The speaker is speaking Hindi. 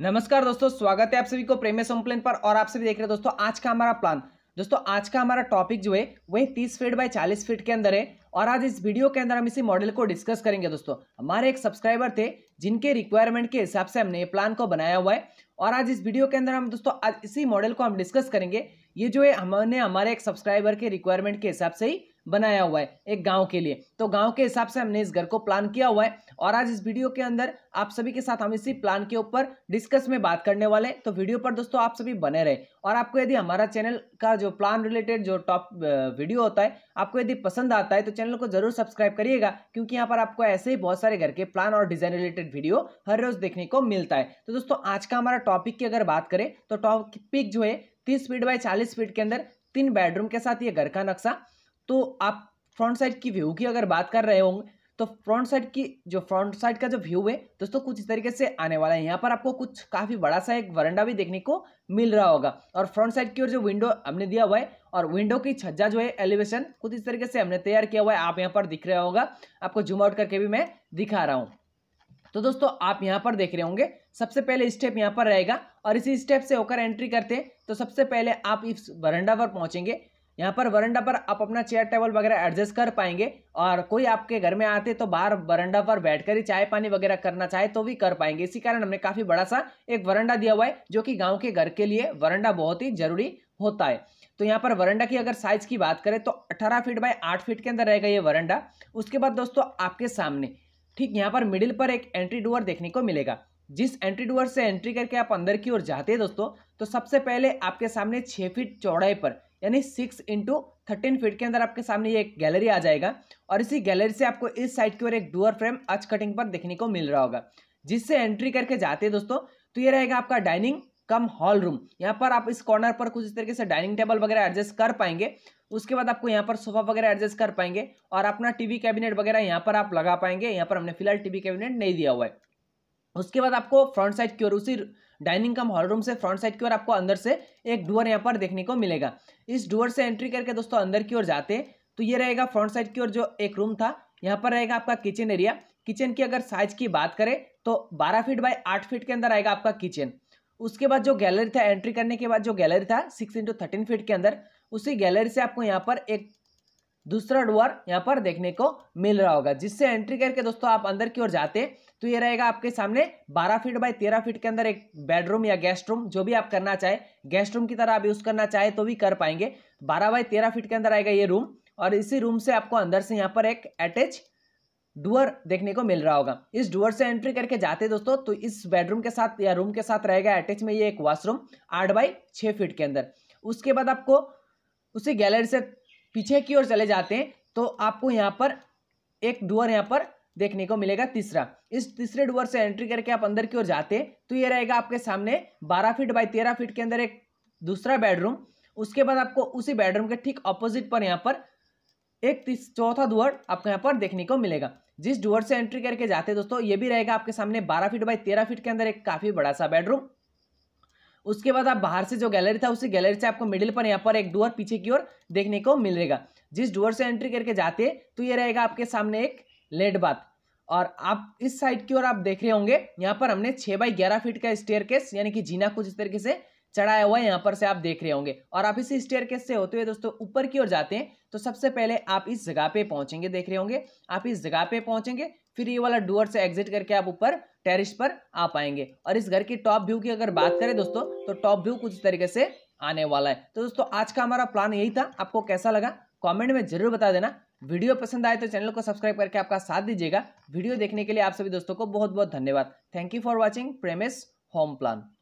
नमस्कार दोस्तों स्वागत है आप सभी को प्रेमे सम्प्लेन पर और आप सभी देख रहे हैं दोस्तों आज का हमारा प्लान दोस्तों आज का हमारा टॉपिक जो है वह 30 फीट बाय 40 फीट के अंदर है और आज इस वीडियो के अंदर हम इसी मॉडल को डिस्कस करेंगे दोस्तों हमारे एक सब्सक्राइबर थे जिनके रिक्वायरमेंट के हिसाब से हमने ये प्लान को बनाया हुआ है और आज इस वीडियो के अंदर हम दोस्तों आज इसी मॉडल को हम डिस्कस करेंगे ये जो है हमने हमारे एक सब्सक्राइबर के रिक्वायरमेंट के हिसाब से ही बनाया हुआ है एक गांव के लिए तो गांव के हिसाब से हमने इस घर को प्लान किया हुआ है और आज इस वीडियो के अंदर आप सभी के साथ हम इसी प्लान के ऊपर डिस्कस में बात करने वाले तो वीडियो पर दोस्तों आप सभी बने रहे और आपको यदि हमारा चैनल का जो प्लान रिलेटेड जो टॉप वीडियो होता है आपको यदि पसंद आता है तो चैनल को जरूर सब्सक्राइब करिएगा क्योंकि यहाँ पर आपको ऐसे ही बहुत सारे घर के प्लान और डिजाइन रिलेटेड वीडियो हर रोज देखने को मिलता है तो दोस्तों आज का हमारा टॉपिक की अगर बात करें तो टॉपिक जो है तीस फीट बाय चालीस फीट के अंदर तीन बेडरूम के साथ ये घर का नक्शा तो आप फ्रंट साइड की व्यू की अगर बात कर रहे होंगे तो फ्रंट साइड की जो फ्रंट साइड का जो व्यू है दोस्तों कुछ इस तरीके से आने वाला है यहाँ पर आपको कुछ काफ़ी बड़ा सा एक वरंडा भी देखने को मिल रहा होगा और फ्रंट साइड की ओर जो विंडो हमने दिया हुआ है और विंडो की छज्जा जो है एलिवेशन कुछ इस तरीके से हमने तैयार किया हुआ है आप यहाँ पर दिख रहा होगा आपको जूम आउट करके भी मैं दिखा रहा हूँ तो दोस्तों आप यहाँ पर देख रहे होंगे सबसे पहले स्टेप यहाँ पर रहेगा और इसी स्टेप से होकर एंट्री करते हैं तो सबसे पहले आप इस वरंडा पर पहुँचेंगे यहाँ पर वरंडा पर आप अपना चेयर टेबल वगैरह एडजस्ट कर पाएंगे और कोई आपके घर में आते तो बाहर वरंडा पर बैठकर ही चाय पानी वगैरह करना चाहे तो भी कर पाएंगे इसी कारण हमने काफ़ी बड़ा सा एक वरंडा दिया हुआ है जो कि गाँव के घर के लिए वरंडा बहुत ही जरूरी होता है तो यहाँ पर वरंडा की अगर साइज की बात करें तो अठारह फीट बाय आठ फीट के अंदर रहेगा ये वरंडा उसके बाद दोस्तों आपके सामने ठीक यहाँ पर मिडिल पर एक एंट्री डोअर देखने को मिलेगा जिस एंट्री डोअर से एंट्री करके आप अंदर की ओर जाते हैं दोस्तों तो सबसे पहले आपके सामने छः फीट चौड़ाई पर यानी सिक्स इंटू थर्टीन फीट के अंदर आपके सामने ये एक गैलरी आ जाएगा और इसी गैलरी से आपको इस साइड की ओर एक डोअर फ्रेम अच कटिंग पर देखने को मिल रहा होगा जिससे एंट्री करके जाते हैं दोस्तों तो ये रहेगा आपका डाइनिंग कम हॉल रूम यहाँ पर आप इस कॉर्नर पर कुछ इस तरीके से डाइनिंग टेबल वगैरह एडजस्ट कर पाएंगे उसके बाद आपको यहाँ पर सोफा वगैरह एडजस्ट कर पाएंगे और अपना टीवी कैबिनेट वगैरह यहाँ पर आप लगा पाएंगे यहाँ पर हमने फिलहाल टीवी कैबिनेट नहीं दिया हुआ है उसके बाद आपको फ्रंट साइड की ओर उसी डाइनिंग कम हॉल रूम से फ्रंट साइड की ओर आपको अंदर से एक डोर यहाँ पर देखने को मिलेगा इस डोर से एंट्री करके दोस्तों अंदर की ओर जाते तो ये रहेगा फ्रंट साइड की ओर जो एक रूम था यहाँ पर रहेगा आपका किचन एरिया किचन की अगर साइज की बात करें तो बारह फीट बाई आठ फीट के अंदर आएगा आपका किचन उसके बाद जो गैलरी था एंट्री करने के बाद जो गैलरी था सिक्स इंटू थर्टीन फीट के अंदर उसी गैलरी से आपको यहाँ पर एक दूसरा डोर यहाँ पर देखने को मिल रहा होगा जिससे एंट्री करके दोस्तों आप अंदर की ओर जाते तो ये रहेगा आपके सामने 12 फीट बाय 13 फीट के अंदर एक बेडरूम या गेस्ट रूम जो भी आप करना चाहे गेस्ट रूम की तरह आप यूज़ करना चाहे तो भी कर पाएंगे 12 बाय 13 फीट के अंदर आएगा ये रूम और इसी रूम से आपको अंदर से यहाँ पर एक अटैच डुअर देखने को मिल रहा होगा इस डुअर से एंट्री करके जाते दोस्तों तो इस बेडरूम के साथ या रूम के साथ रहेगा अटैच में ये एक वॉशरूम आठ बाई छ फीट के अंदर उसके बाद आपको उसी गैलरी से पीछे की ओर चले जाते हैं तो आपको यहाँ पर एक डुअर यहाँ पर देखने को मिलेगा तीसरा इस तीसरे डुअर से एंट्री करके आप अंदर की ओर जाते हैं तो ये रहेगा आपके सामने बारह फीट बाई तेरह फीट के अंदर एक दूसरा बेडरूम उसके बाद आपको उसी बेडरूम के ठीक अपोजिट पर यहाँ पर एक चौथा डुअर आपको यहाँ पर देखने को मिलेगा जिस डुअर से एंट्री करके जाते हैं दोस्तों ये भी रहेगा आपके सामने बारह फीट बाई तेरह फीट के अंदर एक काफ़ी बड़ा सा बेडरूम उसके बाद आप बाहर से जो गैलरी था उसी गैलरी से आपको मिडिल पर यहाँ पर एक डोर पीछे की ओर देखने को मिलेगा जिस डोर से एंट्री करके जाते तो ये रहेगा आपके सामने एक लेट बाथ और आप इस साइड की ओर आप देख रहे होंगे यहाँ पर हमने छः बाई ग्यारह फीट का स्टेयर केस यानी कि जीना कुछ इस तरीके से चढ़ाया हुआ है यहाँ पर से आप देख रहे होंगे और आप इसी स्टेयर केस से होते हुए दोस्तों ऊपर की ओर जाते हैं तो सबसे पहले आप इस जगह पे पहुंचेंगे देख रहे होंगे आप इस जगह पे पहुंचेंगे फिर ये वाला डुअर से एग्जिट करके आप ऊपर टेरिस पर आ पाएंगे और इस घर की टॉप व्यू की अगर बात करें दोस्तों तो टॉप व्यू कुछ तरीके से आने वाला है तो दोस्तों आज का हमारा प्लान यही था आपको कैसा लगा कॉमेंट में जरूर बता देना वीडियो पसंद आए तो चैनल को सब्सक्राइब करके आपका साथ दीजिएगा वीडियो देखने के लिए आप सभी दोस्तों को बहुत बहुत धन्यवाद thank you for watching premise home plan